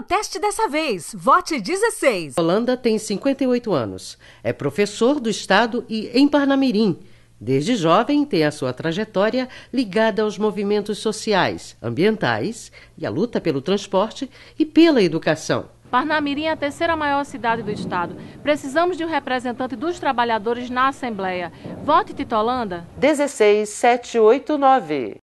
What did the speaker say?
proteste dessa vez. Vote 16. Holanda tem 58 anos. É professor do Estado e em Parnamirim. Desde jovem, tem a sua trajetória ligada aos movimentos sociais, ambientais e à luta pelo transporte e pela educação. Parnamirim é a terceira maior cidade do estado. Precisamos de um representante dos trabalhadores na Assembleia. Vote Titolanda. 16789.